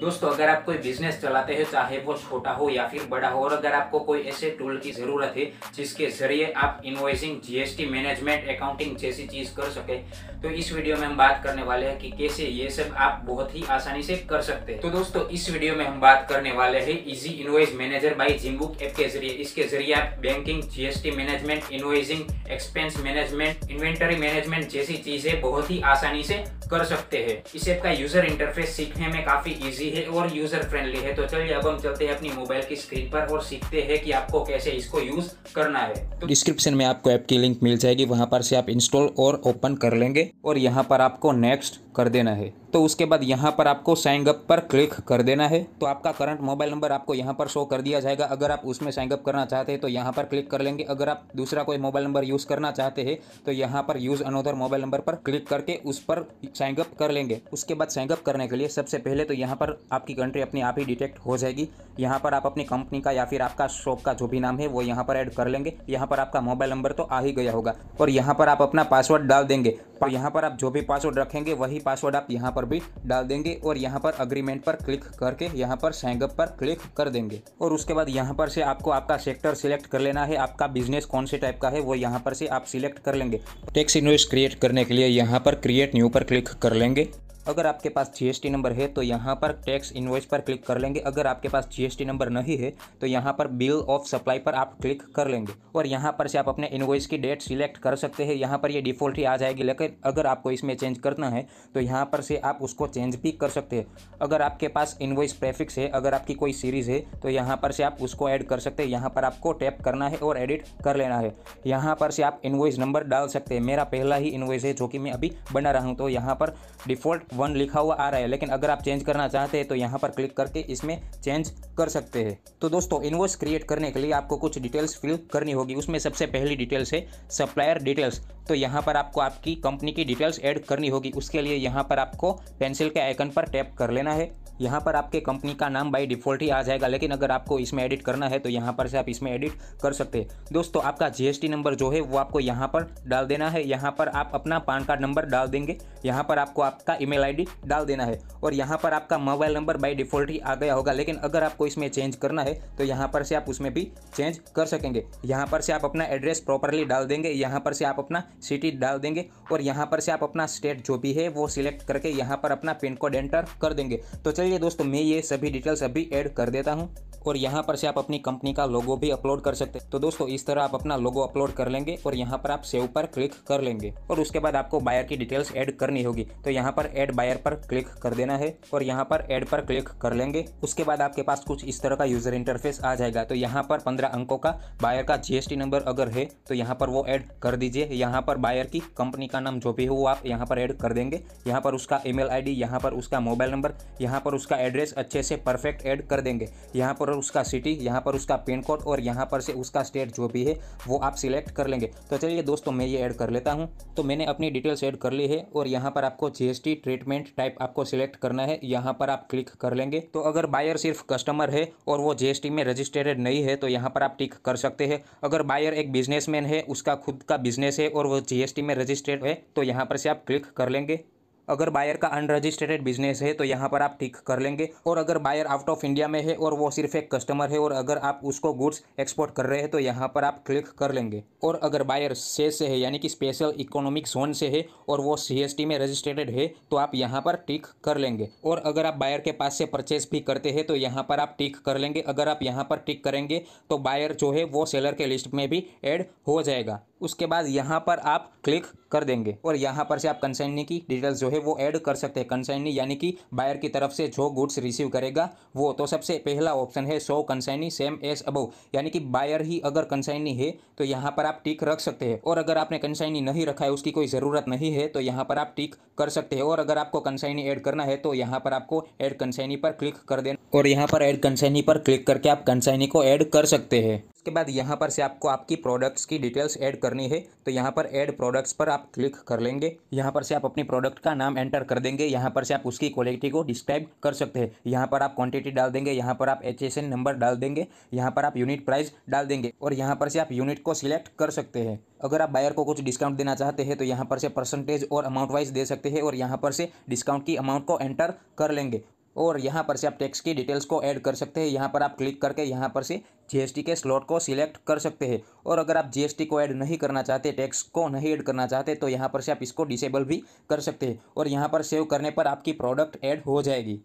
दोस्तों अगर आप कोई बिजनेस चलाते हैं चाहे वो छोटा हो या फिर बड़ा हो और अगर आपको कोई ऐसे टूल की जरूरत है जिसके जरिए आप इनवॉइसिंग जीएसटी मैनेजमेंट अकाउंटिंग जैसी चीज कर सके तो इस वीडियो में हम बात करने वाले हैं कि कैसे ये सब आप बहुत ही आसानी से कर सकते हैं तो दोस्तों इस वीडियो में हम बात करने वाले हैं easy invoice manager by GimBooks app के जरिए इसके जरिए आप banking GST management invoicing expense management inventory management जैसी चीजें बहुत ही आसानी से कर सकते हैं इस ऐप का यूजर इंटरफेस सीखने में काफी इजी है और यूजर फ्रेंडली है तो चलिए अब हम चलते हैं अपनी मोबाइल की स्क्रीन पर और सीखते हैं कि आपको कैसे इसको यूज करना है तो डिस्क्रिप्शन में आपको ऐप की लिंक मिल जाएगी वहां पर से आप इंस्टॉल और ओपन कर लेंगे और यहाँ पर आपको नेक्स्ट कर देना है तो उसके बाद यहाँ पर आपको साइंगअप अप पर क्लिक कर देना है तो आपका करंट मोबाइल नंबर आपको यहाँ पर शो कर दिया जाएगा अगर आप उसमें साइन अप करना चाहते हैं तो यहाँ पर क्लिक कर लेंगे अगर आप दूसरा कोई मोबाइल नंबर यूज़ करना चाहते हैं तो यहाँ पर यूज़ अनोदर मोबाइल नंबर पर क्लिक करके उस पर साइंग अप कर लेंगे उसके बाद साइन अप करने के लिए सबसे पहले तो यहाँ पर आपकी कंट्री अपने आप ही डिटेक्ट हो जाएगी यहाँ पर आप अपनी कंपनी का या फिर आपका शॉप का जो भी नाम है वो यहाँ पर ऐड कर लेंगे यहाँ पर आपका मोबाइल नंबर तो आ ही गया होगा और यहाँ पर आप अपना पासवर्ड डाल देंगे और यहाँ पर आप जो भी पासवर्ड रखेंगे वही पासवर्ड आप यहाँ पर पर भी डाल देंगे और यहाँ पर अग्रीमेंट पर क्लिक करके यहाँ पर सैंगअप पर क्लिक कर देंगे और उसके बाद यहाँ पर से आपको आपका सेक्टर सिलेक्ट कर लेना है आपका बिजनेस कौन से टाइप का है वो यहाँ पर से आप सिलेक्ट कर लेंगे टैक्स इन्वेस्ट क्रिएट करने के लिए यहाँ पर क्रिएट न्यू पर क्लिक कर लेंगे अगर आपके पास जीएसटी नंबर है तो यहाँ पर टैक्स इन्वॉइस पर क्लिक कर लेंगे अगर आपके पास जीएसटी नंबर नहीं है तो यहाँ पर बिल ऑफ सप्लाई पर आप क्लिक कर लेंगे और यहाँ पर से आप अपने इन्वॉइस की डेट सिलेक्ट कर सकते हैं यहाँ पर ये यह डिफ़ॉल्ट ही आ जाएगी लेकिन अगर आपको इसमें चेंज करना है तो यहाँ पर से आप उसको चेंज भी कर सकते हैं अगर आपके पास इन्वॉइस प्रेफिक्स है अगर आपकी कोई सीरीज़ है तो यहाँ पर से आप उसको ऐड कर सकते हैं यहाँ पर आपको टैप करना है और एडिट कर लेना है यहाँ पर से आप इन्वॉइस नंबर डाल सकते हैं मेरा पहला ही इन्वॉइस है जो कि मैं अभी बना रहा हूँ तो यहाँ पर डिफ़ॉल्ट वन लिखा हुआ आ रहा है लेकिन अगर आप चेंज करना चाहते हैं तो यहाँ पर क्लिक करके इसमें चेंज कर सकते हैं तो दोस्तों इन्वॉइस क्रिएट करने के लिए आपको कुछ डिटेल्स फिल करनी होगी उसमें सबसे पहली डिटेल्स है सप्लायर डिटेल्स तो यहाँ पर आपको आपकी कंपनी की डिटेल्स ऐड करनी होगी उसके लिए यहाँ पर आपको पेंसिल के आइकन पर टैप कर लेना है यहाँ पर आपके कंपनी का नाम बाई डिफ़ॉल्ट ही आ जाएगा लेकिन अगर आपको इसमें एडिट करना है तो यहाँ पर से आप इसमें एडिट कर सकते हैं दोस्तों आपका जीएसटी नंबर जो है वो आपको यहाँ पर डाल देना है यहाँ पर आप अपना पान कार्ड नंबर डाल देंगे यहाँ पर आपको आपका ईमेल आईडी डाल देना है और यहाँ पर आपका मोबाइल नंबर बाई डिफ़ॉल्ट ही आ गया होगा लेकिन अगर आपको इसमें चेंज करना है तो यहाँ पर से आप उसमें भी चेंज कर सकेंगे यहाँ पर से आप अपना एड्रेस प्रॉपरली डाल देंगे यहाँ पर से आप अपना सिटी डाल देंगे और यहाँ पर से आप अपना स्टेट जो भी है वो सिलेक्ट करके यहाँ पर अपना पिन कोड एंटर कर देंगे तो चलिए दोस्तों मैं ये सभी डिटेल्स अभी ऐड कर देता हूँ और यहाँ पर से आप अपनी कंपनी का लोगो भी अपलोड कर सकते हैं तो दोस्तों इस तरह आप अपना लोगो अपलोड कर लेंगे और यहाँ पर आप सेव पर क्लिक कर लेंगे और उसके बाद आपको बायर की डिटेल्स एड करनी होगी तो यहाँ पर एड बायर पर क्लिक कर देना है और यहाँ पर एड पर क्लिक कर लेंगे उसके बाद आपके पास कुछ इस तरह का यूजर इंटरफेस आ जाएगा तो यहाँ पर पंद्रह अंकों का बायर का जीएसटी नंबर अगर है तो यहाँ पर वो एड कर दीजिए यहाँ पर बायर की कंपनी का नाम जो भी हो वो आप यहाँ पर एड कर देंगे यहाँ पर उसका ईमेल आईडी यहाँ पर उसका मोबाइल नंबर यहाँ पर उसका एड्रेस अच्छे से परफेक्ट एड कर देंगे यहाँ पर उसका सिटी यहाँ पर उसका पिन कोड और यहाँ पर से उसका स्टेट जो भी है वो आप सिलेक्ट कर लेंगे तो चलिए दोस्तों मैं ये ऐड कर लेता हूँ तो मैंने अपनी डिटेल्स ऐड कर ली है और यहाँ पर आपको जीएसटी ट्रीटमेंट टाइप आपको सिलेक्ट करना है यहाँ पर आप क्लिक कर लेंगे तो अगर बायर सिर्फ कस्टमर है और वो जीएसटी में रजिस्टर्ड नहीं है तो यहाँ पर आप टिक कर सकते हैं अगर बायर एक बिजनेसमैन है उसका खुद का बिजनेस है और वो जीएसटी में रजिस्टर्ड है तो यहाँ पर से आप क्लिक कर लेंगे अगर बायर का अनरजिस्ट्रेटेड बिजनेस है तो यहाँ पर आप ठीक कर लेंगे और अगर बायर आउट ऑफ इंडिया में है और वो सिर्फ एक कस्टमर है और अगर आप उसको गुड्स एक्सपोर्ट कर रहे हैं तो यहाँ पर आप क्लिक कर लेंगे और अगर बायर से से है यानी कि स्पेशल इकोनॉमिक जोन से है और वो सी में रजिस्ट्रेटेड है तो आप यहाँ पर टिक कर लेंगे और अगर आप बायर के पास से परचेज भी करते हैं तो यहाँ पर आप टिक कर लेंगे अगर आप यहाँ पर टिक करेंगे तो बायर जो है वो सेलर के लिस्ट में भी एड हो जाएगा उसके बाद यहाँ पर आप क्लिक कर देंगे और यहाँ पर से आप कंसाइनी की डिटेल्स जो है वो ऐड कर सकते हैं कंसाइनी यानी कि बायर की तरफ से जो गुड्स रिसीव करेगा वो तो सबसे पहला ऑप्शन है so consignee same as above यानी कि बायर ही अगर कंसाइनी है तो यहाँ पर आप टिक रख सकते हैं और अगर आपने कंसाइनी नहीं रखा है उसकी कोई ज़रूरत नहीं है तो यहाँ पर आप टिक कर सकते हैं और अगर आपको कंसाइनी ऐड करना है तो यहाँ पर आपको एड कंसाइनी पर क्लिक कर देना और यहाँ पर एड कंसाइनी पर क्लिक करके आप कंसाइनी को ऐड कर सकते हैं उसके बाद यहाँ पर से आपको आपकी प्रोडक्ट्स की डिटेल्स ऐड करनी है तो यहाँ पर ऐड प्रोडक्ट्स पर आप क्लिक कर लेंगे यहाँ पर से आप अपनी प्रोडक्ट का नाम एंटर कर देंगे यहाँ पर से आप उसकी क्वालिटी को डिस्क्राइब कर सकते हैं यहाँ पर आप क्वांटिटी डाल देंगे यहाँ पर आप एच नंबर डाल देंगे यहाँ पर आप यूनिट प्राइस डाल देंगे और यहाँ पर से आप यूनिट को सिलेक्ट कर सकते हैं अगर आप बायर को कुछ डिस्काउंट देना चाहते हैं तो यहाँ पर से परसेंटेज और अमाउंट वाइज दे सकते हैं और यहाँ पर से डिस्काउंट की अमाउंट को एंटर कर लेंगे और यहाँ पर से आप टैक्स की डिटेल्स को ऐड कर सकते हैं यहाँ पर आप क्लिक करके यहाँ पर से जीएसटी के स्लॉट को सिलेक्ट कर सकते हैं और अगर आप जीएसटी को ऐड नहीं करना चाहते टैक्स को नहीं ऐड करना चाहते तो यहाँ पर से आप इसको डिसेबल भी कर सकते हैं और यहाँ पर सेव करने पर आपकी प्रोडक्ट ऐड हो जाएगी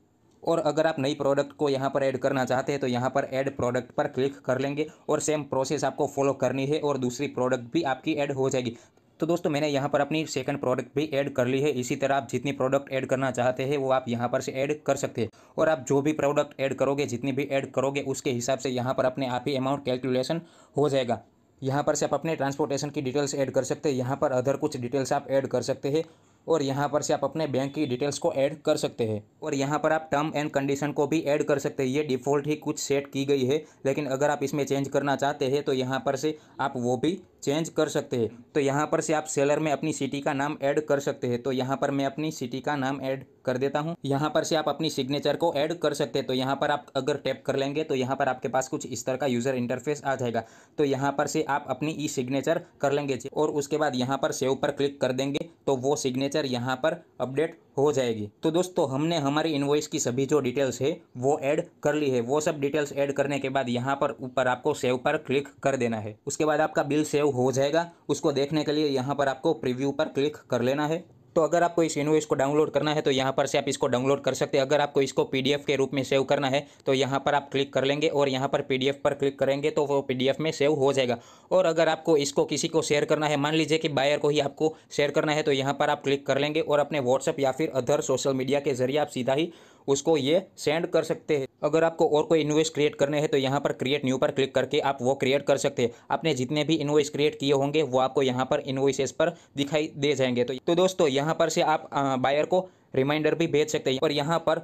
और अगर आप नई प्रोडक्ट को यहाँ पर ऐड करना चाहते हैं तो यहाँ पर ऐड प्रोडक्ट पर क्लिक कर लेंगे और सेम प्रोसेस आपको फॉलो करनी है और दूसरी प्रोडक्ट भी आपकी ऐड हो जाएगी तो दोस्तों मैंने यहाँ पर अपनी सेकंड प्रोडक्ट भी ऐड कर ली है इसी तरह आप जितनी प्रोडक्ट ऐड करना चाहते हैं वो आप यहाँ पर से ऐड कर सकते हैं और आप जो भी प्रोडक्ट ऐड करोगे जितनी भी ऐड करोगे उसके हिसाब से यहाँ पर अपने आप ही अमाउंट कैलकुलेशन हो जाएगा यहाँ पर से आप अपने ट्रांसपोर्टेशन की डिटेल्स ऐड कर सकते हैं यहाँ पर अदर कुछ डिटेल्स आप ऐड कर सकते हैं और यहाँ पर से आप अपने बैंक की डिटेल्स को ऐड कर सकते हैं और यहाँ पर आप टर्म एंड कंडीशन को भी ऐड कर सकते हैं ये डिफ़ॉल्ट ही कुछ सेट की गई है लेकिन अगर आप इसमें चेंज करना चाहते हैं तो यहाँ पर से आप वो भी चेंज कर सकते हैं तो यहाँ पर से आप सेलर में अपनी सिटी का नाम ऐड कर सकते हैं तो यहाँ पर मैं अपनी सिटी का नाम ऐड कर देता हूँ यहाँ पर से आप अपनी सिग्नेचर को ऐड कर सकते हैं तो यहाँ पर आप अगर टैप कर लेंगे तो यहाँ पर आपके पास कुछ इस तरह का यूज़र इंटरफेस आ जाएगा तो यहाँ पर से आप अपनी ई सिग्नेचर कर लेंगे और उसके बाद यहाँ पर सेव पर क्लिक कर देंगे तो वो सिग्नेचर यहाँ पर अपडेट हो जाएगी तो दोस्तों हमने हमारी इन्वॉइस की सभी जो डिटेल्स है वो ऐड कर ली है वो सब डिटेल्स ऐड करने के बाद यहाँ पर ऊपर आपको सेव पर क्लिक कर देना है उसके बाद आपका बिल सेव हो जाएगा उसको देखने के लिए यहाँ पर आपको प्रीव्यू पर क्लिक कर लेना है तो अगर आपको इस इनवॉइस को डाउनलोड करना है तो यहाँ पर से आप इसको डाउनलोड कर सकते हैं अगर आपको इसको पीडीएफ के रूप में सेव करना है तो यहाँ पर आप क्लिक कर लेंगे और यहाँ पर पीडीएफ पर क्लिक करेंगे तो वो पीडीएफ में सेव हो जाएगा और अगर आपको इसको किसी को शेयर करना है मान लीजिए कि बायर को ही आपको शेयर करना है तो यहाँ पर आप क्लिक कर लेंगे और अपने व्हाट्सअप या फिर अदर सोशल मीडिया के जरिए आप सीधा ही उसको ये सेंड कर सकते हैं अगर आपको और कोई इन्वॉइस क्रिएट करने हैं तो यहाँ पर क्रिएट न्यू पर क्लिक करके आप वो क्रिएट कर सकते हैं आपने जितने भी इन्वॉइस क्रिएट किए होंगे वो आपको यहाँ पर इन्वॉइसेस पर दिखाई दे जाएंगे तो, तो दोस्तों यहाँ पर से आप बायर को रिमाइंडर भी भेज सकते हैं और यहाँ पर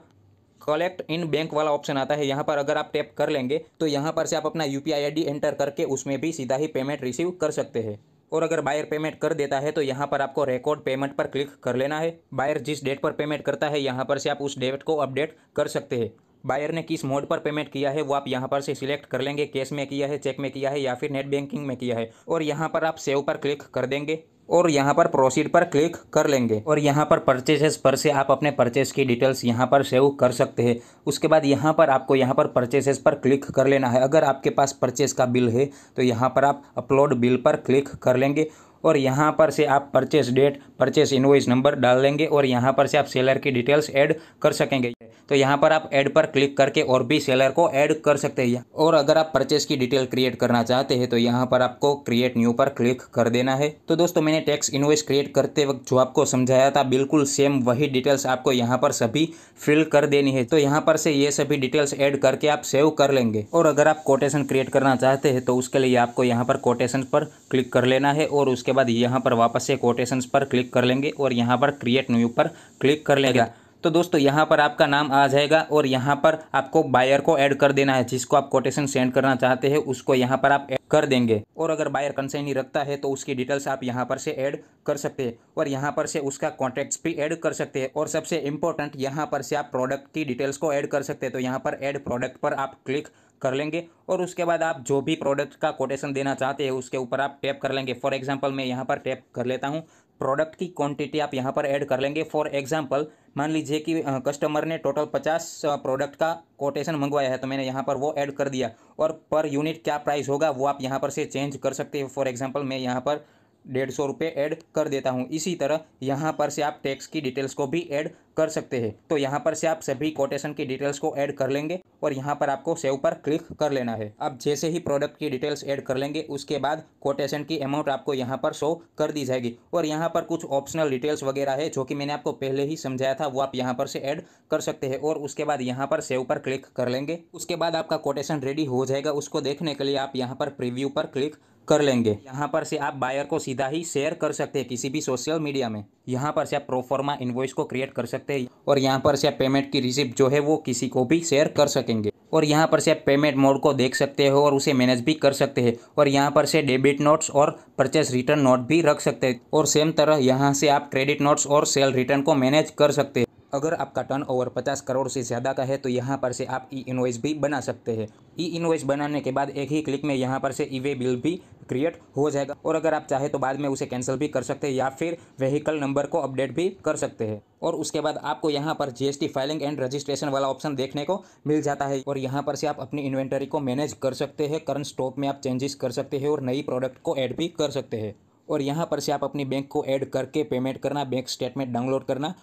कलेक्ट इन बैंक वाला ऑप्शन आता है यहाँ पर अगर आप टैप कर लेंगे तो यहाँ पर से आप अपना यू पी एंटर करके उसमें भी सीधा ही पेमेंट रिसीव कर सकते हैं और अगर बायर पेमेंट कर देता है तो यहाँ पर आपको रिकॉर्ड पेमेंट पर क्लिक कर लेना है बायर जिस डेट पर पेमेंट करता है यहाँ पर से आप उस डेट को अपडेट कर सकते हैं बायर ने किस मोड पर पेमेंट किया है वो आप यहाँ पर से सिलेक्ट कर लेंगे कैश में किया है चेक में किया है या फिर नेट बैंकिंग में किया है और यहाँ पर आप सेव पर क्लिक कर देंगे और यहाँ पर प्रोसीड पर क्लिक कर लेंगे और यहाँ पर परचेसेस पर से आप अपने परचेस की डिटेल्स यहाँ पर सेव कर सकते हैं उसके बाद यहाँ पर आपको यहाँ पर परचेसेस पर क्लिक कर लेना है अगर आपके पास परचेस का बिल है तो यहाँ पर आप अपलोड बिल पर क्लिक कर लेंगे और यहाँ पर से आप purchase date purchase invoice number डाल लेंगे और यहाँ पर से आप सेलर की डिटेल्स ऐड कर सकेंगे तो यहाँ पर आप ऐड पर क्लिक करके और भी सेलर को ऐड कर सकते हैं और अगर आप परचेस की डिटेल क्रिएट करना चाहते हैं तो यहाँ पर आपको क्रिएट न्यू पर क्लिक कर देना है तो दोस्तों मैंने टैक्स इन्वाइस क्रिएट करते वक्त जो आपको समझाया था बिल्कुल सेम वही डिटेल्स आपको यहाँ पर सभी फिल कर देनी है तो यहाँ पर से ये सभी डिटेल्स एड करके आप सेव कर लेंगे और अगर आप कोटेशन क्रिएट करना चाहते हैं तो उसके लिए आपको यहाँ पर कोटेशन पर क्लिक कर लेना है और उसके उसके बाद यहाँ पर वापस से कोटेशंस पर क्लिक कर लेंगे और यहाँ पर क्रिएट न्यू पर क्लिक कर लेगा तो दोस्तों यहाँ पर आपका नाम आ जाएगा और यहाँ पर आपको बायर को ऐड कर देना है जिसको आप कोटेशन सेंड करना चाहते हैं उसको यहाँ पर आप ऐड कर देंगे और अगर बायर कंसेंट रखता है तो उसकी डिटेल्स आप यहाँ पर से ऐड कर सकते हैं और यहाँ पर से उसका कॉन्टैक्ट्स भी ऐड कर सकते हैं और सबसे इम्पोर्टेंट यहाँ पर से आप प्रोडक्ट की डिटेल्स को ऐड कर सकते हैं तो यहाँ पर ऐड प्रोडक्ट पर आप क्लिक कर लेंगे और उसके बाद आप जो भी प्रोडक्ट का कोटेशन देना चाहते हैं उसके ऊपर आप टैप कर लेंगे फॉर एग्जाम्पल मैं यहाँ पर टैप कर लेता हूँ प्रोडक्ट की क्वांटिटी आप यहाँ पर ऐड कर लेंगे फॉर एग्जांपल मान लीजिए कि कस्टमर ने टोटल 50 प्रोडक्ट का कोटेशन मंगवाया है तो मैंने यहाँ पर वो ऐड कर दिया और पर यूनिट क्या प्राइस होगा वो आप यहाँ पर से चेंज कर सकते हैं फॉर एग्जांपल मैं यहाँ पर डेढ़ सौ रुपये ऐड कर देता हूँ इसी तरह यहाँ पर से आप टैक्स की डिटेल्स को भी ऐड कर सकते हैं तो यहाँ पर से आप सभी कोटेशन की डिटेल्स को ऐड कर लेंगे और यहाँ पर आपको सेव पर क्लिक कर लेना है आप जैसे ही प्रोडक्ट की डिटेल्स ऐड कर लेंगे उसके बाद कोटेशन की अमाउंट आपको यहाँ पर शो कर दी जाएगी और यहाँ पर कुछ ऑप्शनल डिटेल्स वगैरह है जो कि मैंने आपको पहले ही समझाया था वो आप यहाँ पर से ऐड कर सकते हैं और उसके बाद यहाँ पर सेव पर क्लिक कर लेंगे उसके बाद आपका कोटेशन रेडी हो जाएगा उसको देखने के लिए आप यहाँ पर प्रिव्यू पर क्लिक कर लेंगे यहाँ पर से आप बायर को सीधा ही शेयर कर सकते हैं किसी भी सोशल मीडिया में यहाँ पर से आप प्रोफॉर्मा इन्वॉइस को क्रिएट कर सकते हैं और यहाँ पर से आप पेमेंट की रिसिप्ट जो है वो किसी को भी शेयर कर सकेंगे और यहाँ पर से आप पेमेंट मोड को देख सकते हो और उसे मैनेज भी कर सकते हैं और यहाँ पर से डेबिट नोट्स और परचेस रिटर्न नोट भी रख सकते हैं और सेम तरह यहाँ से आप क्रेडिट नोट्स और सेल रिटर्न को मैनेज कर सकते हैं अगर आपका टर्न ओवर पचास करोड़ से ज़्यादा का है तो यहाँ पर से आप ई इन्वॉइस भी बना सकते हैं ई इन्वॉइस बनाने के बाद एक ही क्लिक में यहाँ पर से ई वे बिल भी क्रिएट हो जाएगा और अगर आप चाहे तो बाद में उसे कैंसिल भी कर सकते हैं या फिर व्हीकल नंबर को अपडेट भी कर सकते हैं और उसके बाद आपको यहाँ पर जीएसटी फाइलिंग एंड रजिस्ट्रेशन वाला ऑप्शन देखने को मिल जाता है और यहाँ पर से आप अपनी इन्वेंटरी को मैनेज कर सकते हैं करंट स्टॉक में आप चेंजेस कर सकते हैं और नई प्रोडक्ट को ऐड भी कर सकते हैं और यहाँ पर से आप अपनी बैंक को ऐड करके पेमेंट करना बैंक स्टेटमेंट डाउनलोड करना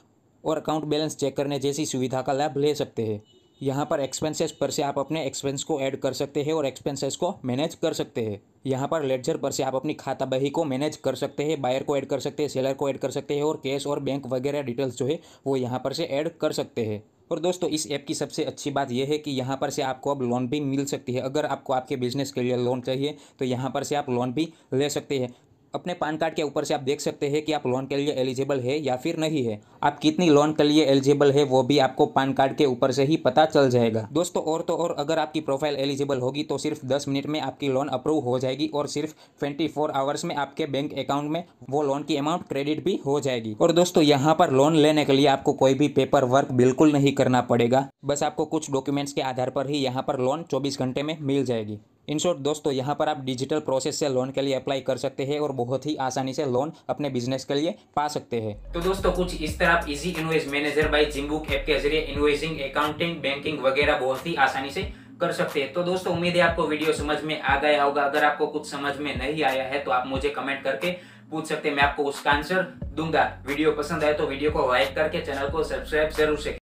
और अकाउंट बैलेंस चेक करने जैसी सुविधा का लाभ ले सकते हैं यहाँ पर एक्सपेंसेस पर से आप अपने एक्सपेंस को ऐड कर सकते हैं और एक्सपेंसेस को मैनेज कर सकते हैं यहाँ पर लेडजर पर से आप अपनी खाता बही को मैनेज कर सकते हैं बायर को ऐड कर सकते हैं सेलर को ऐड कर सकते हैं और कैश और बैंक वगैरह डिटेल्स जो है वो यहाँ पर से ऐड कर सकते हैं और दोस्तों इस ऐप की सबसे अच्छी बात यह है कि यहाँ पर से आपको अब लोन भी मिल सकती है अगर आपको आपके बिजनेस के लिए लोन चाहिए तो यहाँ पर से आप लोन भी ले सकते हैं अपने पान कार्ड के ऊपर से आप देख सकते हैं कि आप लोन के लिए एलिजिबल है या फिर नहीं है आप कितनी लोन के लिए एलिजिबल है वो भी आपको पान कार्ड के ऊपर से ही पता चल जाएगा दोस्तों और तो और अगर आपकी प्रोफाइल एलिजिबल होगी तो सिर्फ 10 मिनट में आपकी लोन अप्रूव हो जाएगी और सिर्फ 24 आवर्स में आपके बैंक अकाउंट में वो लोन की अमाउंट क्रेडिट भी हो जाएगी और दोस्तों यहाँ पर लोन लेने के लिए आपको कोई भी पेपर वर्क बिल्कुल नहीं करना पड़ेगा बस आपको कुछ डॉक्यूमेंट्स के आधार पर ही यहाँ पर लोन चौबीस घंटे में मिल जाएगी इन शॉर्ट दोस्तों यहाँ पर आप डिजिटल प्रोसेस से लोन के लिए अप्लाई कर सकते हैं और बहुत ही आसानी से लोन अपने बिजनेस के लिए पा सकते हैं तो दोस्तों कुछ इस तरह आप easy invoice manager by GimBooks app के जरिए इन्वेस्टिंग अकाउंटिंग बैंकिंग वगैरह बहुत ही आसानी से कर सकते हैं तो दोस्तों उम्मीद है आपको वीडियो समझ में आ गया होगा अगर आपको कुछ समझ में नहीं आया है तो आप मुझे कमेंट करके पूछ सकते हैं मैं आपको उसका आंसर दूंगा वीडियो पसंद आए तो वीडियो को लाइक करके चैनल को सब्सक्राइब जरूर से